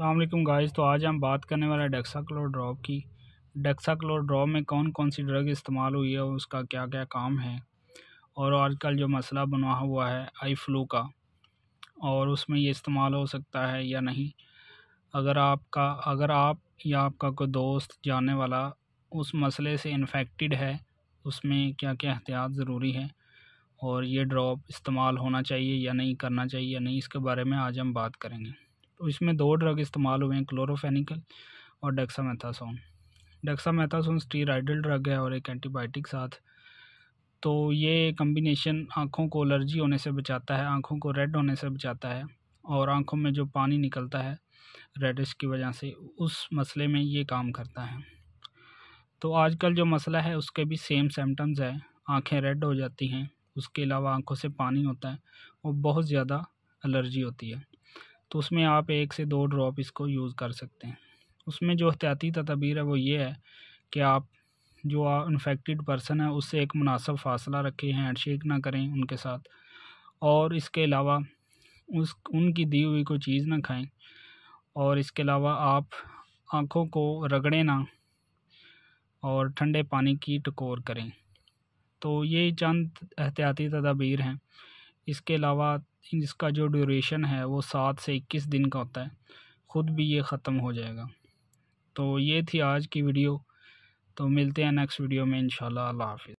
अल्लाम गाइज तो आज हम बात करने वाले हैं डेक्सा ड्रॉप की डेक्सा ड्रॉप में कौन कौन सी ड्रग इस्तेमाल हुई है उसका क्या क्या काम है और आजकल जो मसला बना हुआ है आई फ्लू का और उसमें ये इस्तेमाल हो सकता है या नहीं अगर आपका अगर आप या आपका कोई दोस्त जाने वाला उस मसले से इन्फेक्टेड है उसमें क्या क्या एहतियात ज़रूरी है और ये ड्रॉप इस्तेमाल होना चाहिए या नहीं करना चाहिए या नहीं इसके बारे में आज हम बात करेंगे तो इसमें दो ड्रग इस्तेमाल हुए हैं क्लोरोफेनिकल और डेक्सामेथासोन डेक्सामेथासोन स्टीराइडल ड्रग है और एक एंटीबायोटिक साथ तो ये कम्बिनेशन आँखों को एलर्जी होने से बचाता है आँखों को रेड होने से बचाता है और आँखों में जो पानी निकलता है रेडिश की वजह से उस मसले में ये काम करता है तो आजकल जो मसला है उसके भी सेम सिम्टम्स है आँखें रेड हो जाती हैं उसके अलावा आँखों से पानी होता है और बहुत ज़्यादा एलर्जी होती है तो उसमें आप एक से दो ड्रॉप इसको यूज़ कर सकते हैं उसमें जो एहतियाती तदबीर है वो ये है कि आप जो इन्फेक्टेड पर्सन है उससे एक मुनासब फासला रखें हैंडशेक ना करें उनके साथ और इसके अलावा उस उनकी दी हुई कोई चीज़ ना खाएं और इसके अलावा आप आँखों को रगड़ें ना और ठंडे पानी की टकोर करें तो ये चंद एहतियाती तदाबीर हैं इसके अलावा जिसका जो ड्यूरेशन है वो सात से इक्कीस दिन का होता है ख़ुद भी ये ख़त्म हो जाएगा तो ये थी आज की वीडियो तो मिलते हैं नेक्स्ट वीडियो में इन शाला